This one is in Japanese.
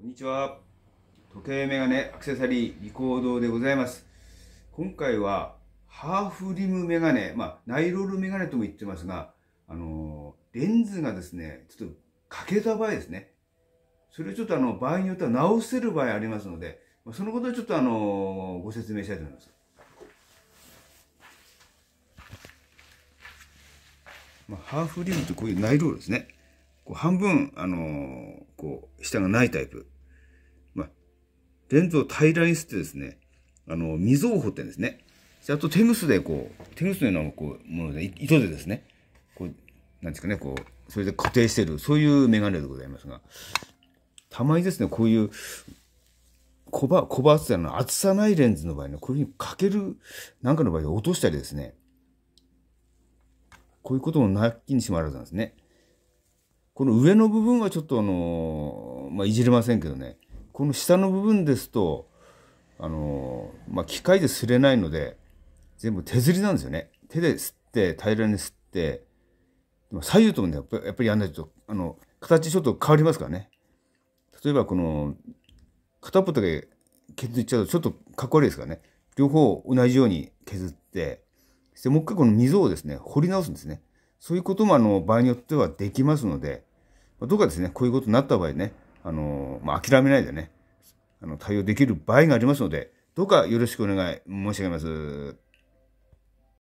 こんにちは。時計メガネアクセサリーリコードでございます。今回は、ハーフリムメガネ、まあ、ナイロールメガネとも言ってますが、あの、レンズがですね、ちょっと欠けた場合ですね。それをちょっとあの、場合によっては直せる場合ありますので、そのことをちょっとあの、ご説明したいと思います。まあ、ハーフリムってこういうナイロールですね。こう半分、あのこう、下がないタイプ。まあ、レンズを平らにしてですね、あの、溝を掘ってんですね。あとテグスでこう、テグスのようなこうもので、糸でですね、こう、なんですかね、こう、それで固定してる、そういうメガネでございますが、たまにですね、こういう小ば、小ば厚さの厚さないレンズの場合ね、こういうふうにかける、なんかの場合で落としたりですね、こういうこともなきにしもあらずなんですね。この上の部分はちょっとあの、まあ、いじれませんけどねこの下の部分ですとあの、まあ、機械ですれないので全部手刷りなんですよね手で吸って平らに吸って左右ともねやっぱやっぱりやんないとあの形ちょっと変わりますからね例えばこの片っぽだけ削っちゃうとちょっとかっこ悪いですからね両方同じように削ってそしてもう一回この溝をですね掘り直すんですねそういうこともあの場合によってはできますのでどうかですね、こういうことになった場合ね、あの、まあ、諦めないでね、あの、対応できる場合がありますので、どうかよろしくお願い申し上げます。